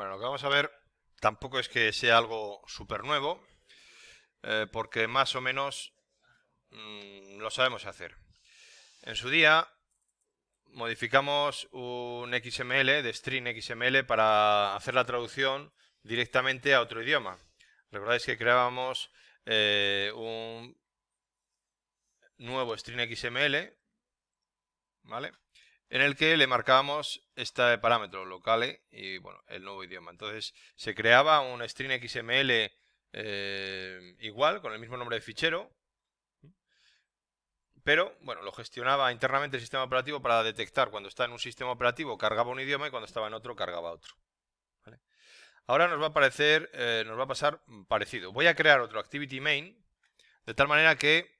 Bueno, lo que vamos a ver tampoco es que sea algo súper nuevo, eh, porque más o menos mm, lo sabemos hacer. En su día modificamos un XML de string XML para hacer la traducción directamente a otro idioma. Recordáis que creábamos eh, un nuevo string XML, ¿vale? en el que le marcábamos este parámetro locale eh, y bueno, el nuevo idioma. Entonces se creaba un string XML eh, igual, con el mismo nombre de fichero, pero bueno, lo gestionaba internamente el sistema operativo para detectar cuando está en un sistema operativo cargaba un idioma y cuando estaba en otro cargaba otro. Ahora nos va a aparecer, eh, nos va a pasar parecido. Voy a crear otro activity main de tal manera que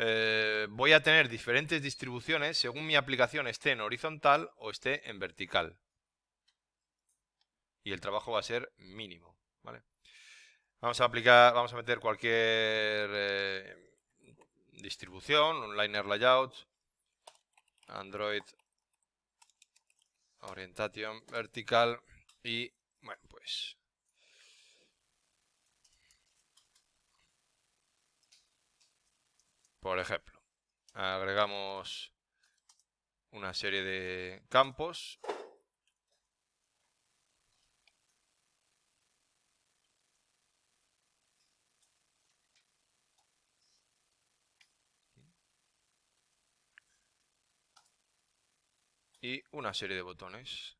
eh, voy a tener diferentes distribuciones según mi aplicación esté en horizontal o esté en vertical. Y el trabajo va a ser mínimo. Vamos a aplicar, vamos a meter cualquier eh, distribución, un liner layout, Android Orientation Vertical y bueno, pues Por ejemplo, agregamos una serie de campos. Y una serie de botones.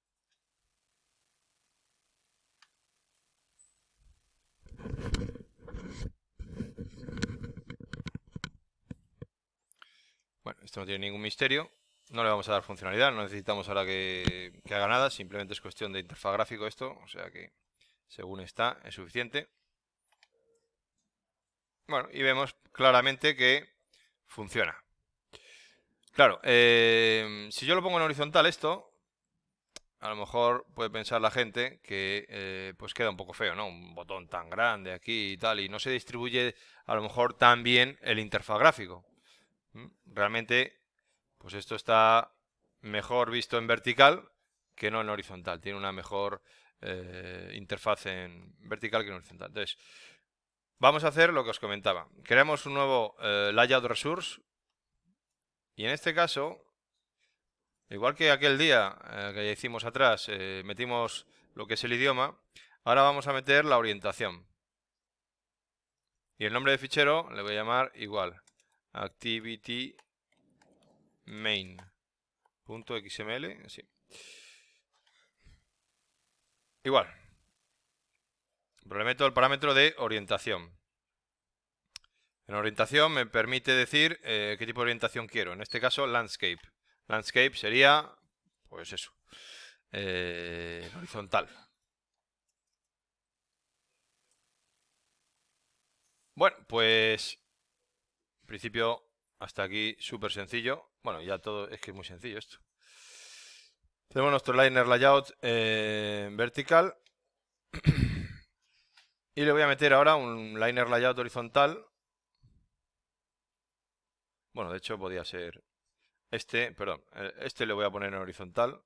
Esto no tiene ningún misterio. No le vamos a dar funcionalidad, no necesitamos ahora que, haga nada, simplemente es cuestión de interfaz gráfico esto, o sea que según está es suficiente. Bueno, y vemos claramente que funciona. Claro, eh, si yo lo pongo en horizontal esto, a lo mejor puede pensar la gente que eh, pues queda un poco feo, ¿no? Un botón tan grande aquí y tal, y no se distribuye a lo mejor tan bien el interfaz gráfico. Realmente, pues esto está mejor visto en vertical que no en horizontal. Tiene una mejor eh, interfaz en vertical que en horizontal. Entonces, vamos a hacer lo que os comentaba. Creamos un nuevo eh, layout resource y en este caso, igual que aquel día eh, que ya hicimos atrás, metimos lo que es el idioma, ahora vamos a meter la orientación. Y el nombre de fichero le voy a llamar igual activity main.xml, Igual. Pero el parámetro de orientación. En orientación me permite decir eh, qué tipo de orientación quiero. En este caso, landscape. Landscape sería, pues eso, eh, horizontal. Bueno, pues principio, hasta aquí súper sencillo. Bueno, ya todo es que es muy sencillo esto. Tenemos nuestro liner layout eh, vertical. y le voy a meter ahora un liner layout horizontal. Bueno, de hecho podía ser este, perdón, eh, este le voy a poner en horizontal.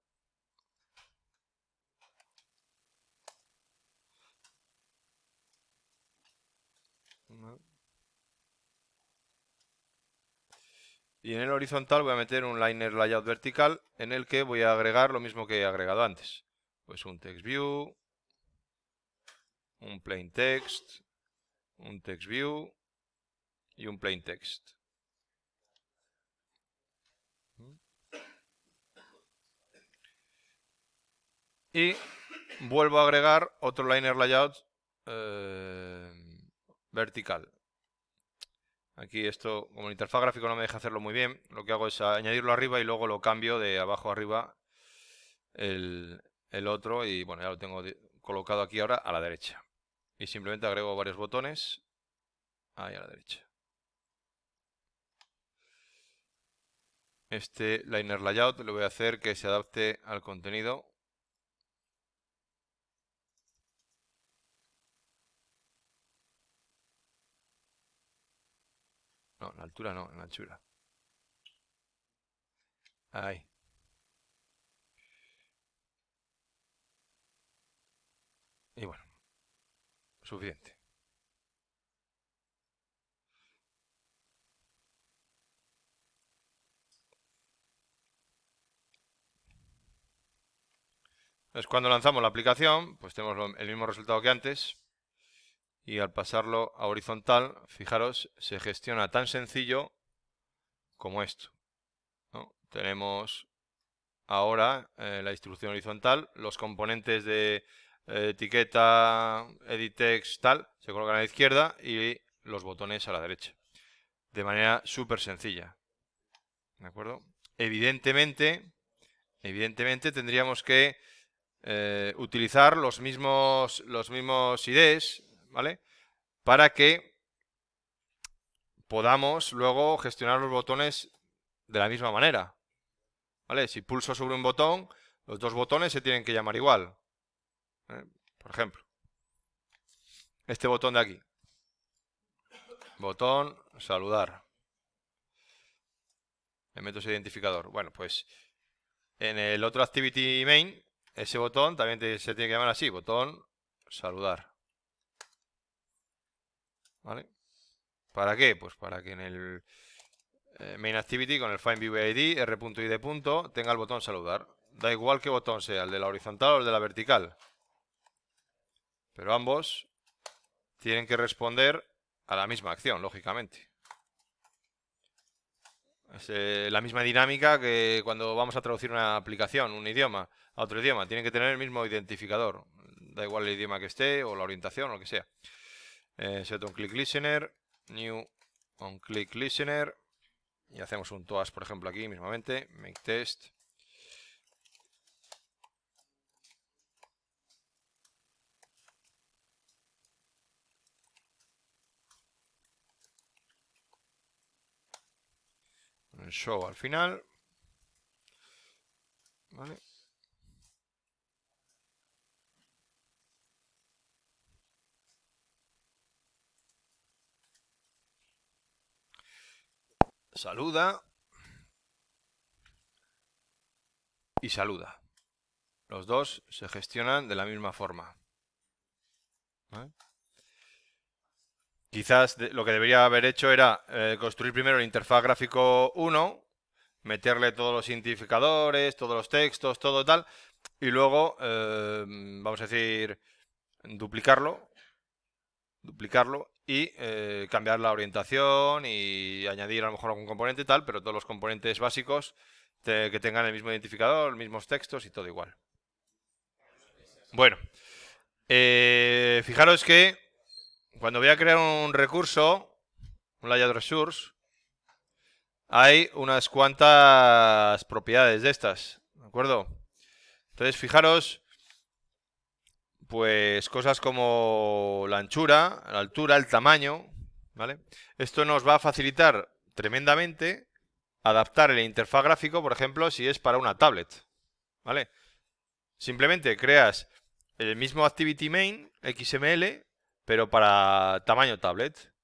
Y en el horizontal voy a meter un liner layout vertical en el que voy a agregar lo mismo que he agregado antes. Pues un text view, un plain text, un text view y un plain text. Y vuelvo a agregar otro liner layout eh, vertical. Aquí esto, como el interfaz gráfico no me deja hacerlo muy bien, lo que hago es añadirlo arriba y luego lo cambio de abajo arriba el, otro y bueno, ya lo tengo colocado aquí ahora a la derecha. Y simplemente agrego varios botones ahí a la derecha. Este liner layout lo voy a hacer que se adapte al contenido altura no, en anchura. Ahí. Y bueno, suficiente. Entonces, cuando lanzamos la aplicación, pues tenemos el mismo resultado que antes, y al pasarlo a horizontal, fijaros, se gestiona tan sencillo como esto. Tenemos ahora eh, la distribución horizontal, los componentes de eh, etiqueta, edit tal, se colocan a la izquierda y los botones a la derecha. De manera súper sencilla. ¿De acuerdo? Evidentemente, evidentemente tendríamos que eh, utilizar los mismos, los mismos IDs, ¿vale? Para que podamos luego gestionar los botones de la misma manera. ¿Vale? Si pulso sobre un botón, los dos botones se tienen que llamar igual. ¿eh? Por ejemplo, este botón de aquí. Botón saludar. Le meto ese identificador. Bueno, pues en el otro activity main, ese botón también se tiene que llamar así, botón saludar. ¿Vale? ¿Para qué? Pues para que en el eh, main activity con el find r.id. tenga el botón saludar. Da igual qué botón sea, el de la horizontal o el de la vertical. Pero ambos tienen que responder a la misma acción, lógicamente. Es, eh, la misma dinámica que cuando vamos a traducir una aplicación, un idioma, a otro idioma. Tienen que tener el mismo identificador. Da igual el idioma que esté o la orientación o lo que sea. Eh, set on click listener, new on click listener, y hacemos un toast, por ejemplo, aquí mismamente, make test. show al final. ¿Vale? saluda y saluda. Los dos se gestionan de la misma forma. ¿Eh? Quizás lo que debería haber hecho era eh, construir primero el interfaz gráfico 1, meterle todos los identificadores, todos los textos, todo tal, y luego, eh, vamos a decir, duplicarlo duplicarlo y eh, cambiar la orientación y añadir a lo mejor algún componente y tal, pero todos los componentes básicos que tengan el mismo identificador, los mismos textos y todo igual. Bueno, eh, fijaros que cuando voy a crear un recurso, un layout resource, hay unas cuantas propiedades de estas, ¿de acuerdo? Entonces, fijaros pues cosas como la anchura, la altura, el tamaño, ¿vale? Esto nos va a facilitar tremendamente adaptar el interfaz gráfico, por ejemplo, si es para una tablet, ¿vale? Simplemente creas el mismo activity main XML, pero para tamaño tablet.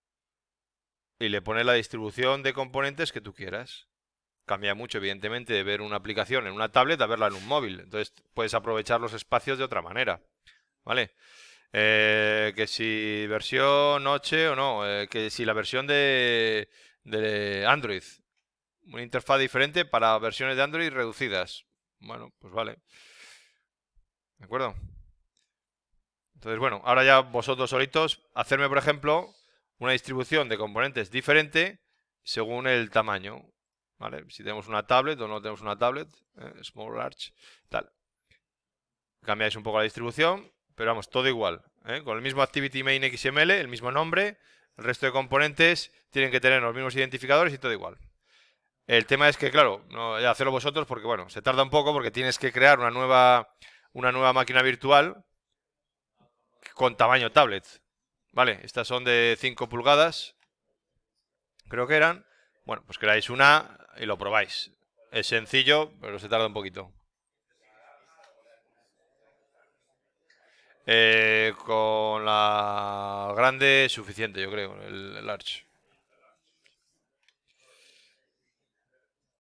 Y le pones la distribución de componentes que tú quieras. Cambia mucho, evidentemente, de ver una aplicación en una tablet a verla en un móvil. Entonces puedes aprovechar los espacios de otra manera. ¿vale? Eh, que si versión noche o no, eh, que si la versión de, Android, una interfaz diferente para versiones de Android reducidas. Bueno, pues vale. ¿De acuerdo? Entonces, bueno, ahora ya vosotros solitos, hacerme, por ejemplo, una distribución de componentes diferente según el tamaño. ¿Vale? Si tenemos una tablet o no tenemos una tablet, eh, small, large, tal. Cambiáis un poco la distribución pero vamos, todo igual. ¿eh? Con el mismo activity main XML, el mismo nombre, el resto de componentes tienen que tener los mismos identificadores y todo igual. El tema es que, claro, no, hacerlo vosotros porque, bueno, se tarda un poco porque tienes que crear una nueva, una nueva máquina virtual con tamaño tablet. Vale, estas son de 5 pulgadas, creo que eran. Bueno, pues creáis una y lo probáis. Es sencillo, pero se tarda un poquito. Eh, con la grande suficiente, yo creo, el, el Arch.